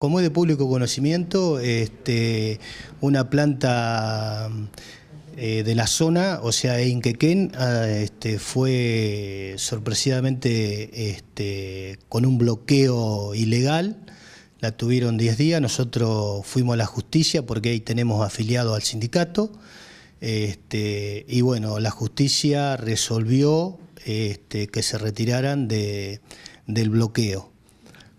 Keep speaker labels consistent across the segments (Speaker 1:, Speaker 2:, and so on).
Speaker 1: Como es de público conocimiento, este, una planta eh, de la zona, o sea, Inquequén, ah, este, fue sorpresivamente este, con un bloqueo ilegal. La tuvieron 10 días, nosotros fuimos a la justicia porque ahí tenemos afiliados al sindicato. y bueno, la justicia resolvió que se retiraran del bloqueo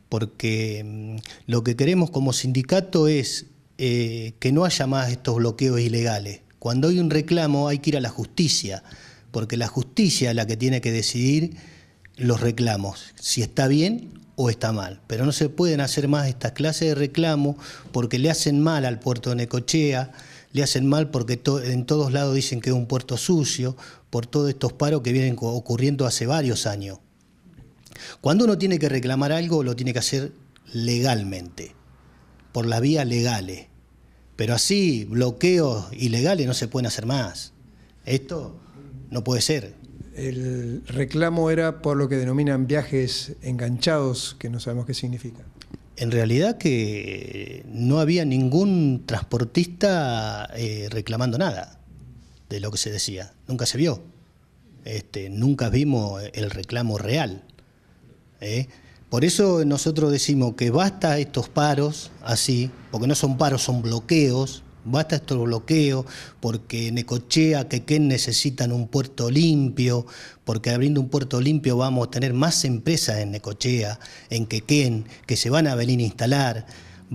Speaker 1: porque mm, lo que queremos como sindicato es eh, que no haya más estos bloqueos ilegales. Cuando hay un reclamo hay que ir a la justicia, porque la justicia es la que tiene que decidir los reclamos, si está bien o está mal. Pero no se pueden hacer más estas clases de reclamos porque le hacen mal al puerto de Necochea, le hacen mal porque en todos lados dicen que es un puerto sucio, por todos estos paros que vienen ocurriendo hace varios años. Cuando uno tiene que reclamar algo, lo tiene que hacer legalmente, por las vías legales. Pero así, bloqueos ilegales no se pueden hacer más. Esto no puede ser. El reclamo era por lo que denominan viajes enganchados, que no sabemos qué significa. En realidad que no había ningún transportista eh, reclamando nada de lo que se decía. Nunca se vio. Este, nunca vimos el reclamo real. ¿eh? Por eso nosotros decimos que basta estos paros así, porque no son paros, son bloqueos, basta estos bloqueos, porque Necochea, Quequén necesitan un puerto limpio, porque abriendo un puerto limpio vamos a tener más empresas en Necochea, en Quequén, que se van a venir a instalar.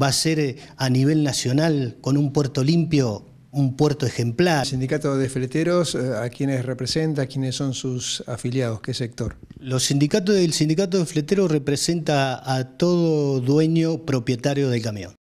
Speaker 1: Va a ser eh, a nivel nacional con un puerto limpio un puerto ejemplar. El sindicato de fleteros, eh, ¿a quiénes representa? ¿A quiénes son sus afiliados? ¿Qué sector? Los sindicatos, el sindicato de fleteros representa a todo dueño propietario del camión.